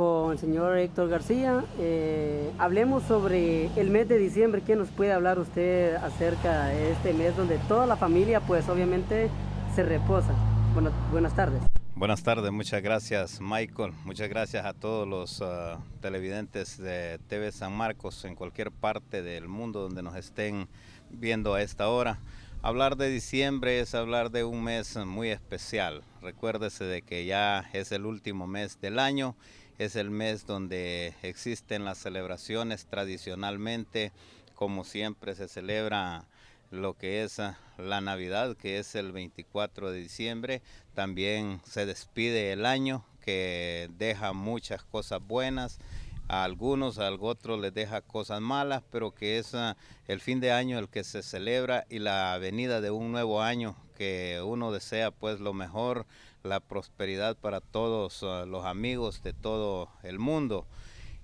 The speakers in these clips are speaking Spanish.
con el señor Héctor García. Eh, hablemos sobre el mes de diciembre. ¿Qué nos puede hablar usted acerca de este mes donde toda la familia, pues obviamente, se reposa? Bueno, buenas tardes. Buenas tardes, muchas gracias Michael, muchas gracias a todos los ah, televidentes de TV San Marcos en cualquier parte del mundo donde nos estén viendo a esta hora. Hablar de diciembre es hablar de un mes muy especial. Recuérdese de que ya es el último mes del año, es el mes donde existen las celebraciones tradicionalmente, como siempre se celebra lo que es ah, la Navidad, que es el 24 de diciembre. También se despide el año, que deja muchas cosas buenas a algunos, a otros les deja cosas malas, pero que es ah, el fin de año el que se celebra y la venida de un nuevo año que uno desea pues lo mejor, la prosperidad para todos ah, los amigos de todo el mundo.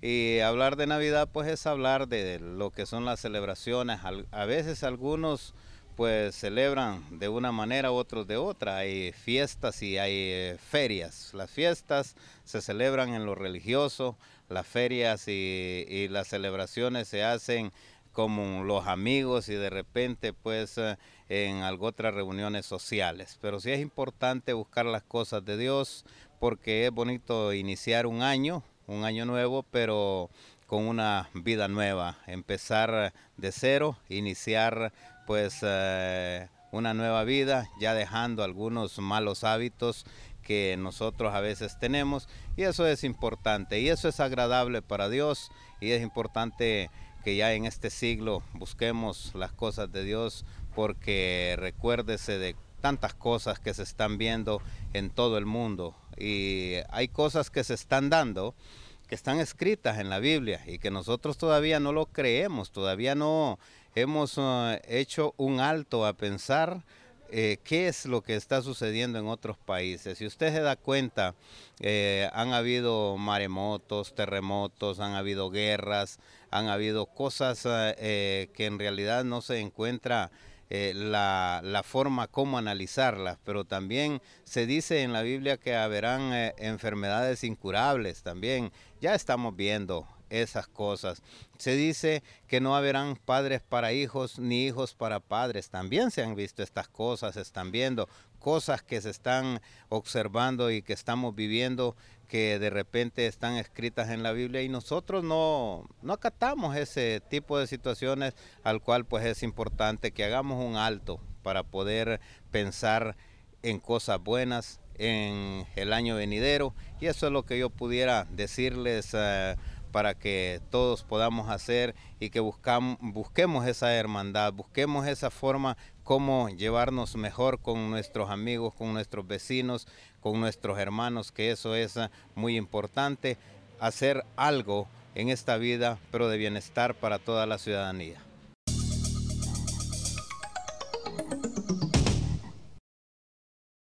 Y hablar de Navidad pues es hablar de lo que son las celebraciones. a veces algunos pues celebran de una manera, otros de otra. Hay fiestas y hay eh, ferias. Las fiestas se celebran en lo religioso, las ferias y, y las celebraciones se hacen como los amigos y de repente pues eh, en otras reuniones sociales. Pero sí es importante buscar las cosas de Dios porque es bonito iniciar un año, un año nuevo, pero con una vida nueva, empezar de cero, iniciar pues eh, una nueva vida, ya dejando algunos malos hábitos que nosotros a veces tenemos y eso es importante y eso es agradable para Dios y es importante que ya en este siglo busquemos las cosas de Dios porque recuérdese de tantas cosas que se están viendo en todo el mundo y hay cosas que se están dando que están escritas en la Biblia y que nosotros todavía no lo creemos, todavía no hemos eh, hecho un alto a pensar eh, qué es lo que está sucediendo en otros países. Si usted se da cuenta, eh, han habido maremotos, terremotos, han habido guerras, han habido cosas que en realidad no se encuentran. Eh, la, forma como analizarlas, pero también se dice en la Biblia que haberán eh, enfermedades incurables también. Ya estamos viendo esas cosas. Se dice que no haberán padres para hijos ni hijos para padres. También se han visto estas cosas, se están viendo cosas que se están observando y que estamos viviendo que de repente están escritas en la Biblia y nosotros no, no acatamos ese tipo de situaciones al cual pues es importante que hagamos un alto para poder pensar en cosas buenas en el año venidero y eso es lo que yo pudiera decirles. Eh, para que todos podamos hacer y que busquemos esa hermandad, busquemos esa forma cómo llevarnos mejor con nuestros amigos, con nuestros vecinos, con nuestros hermanos, que eso es ah, muy importante, hacer algo en esta vida, pero de bienestar para toda la ciudadanía.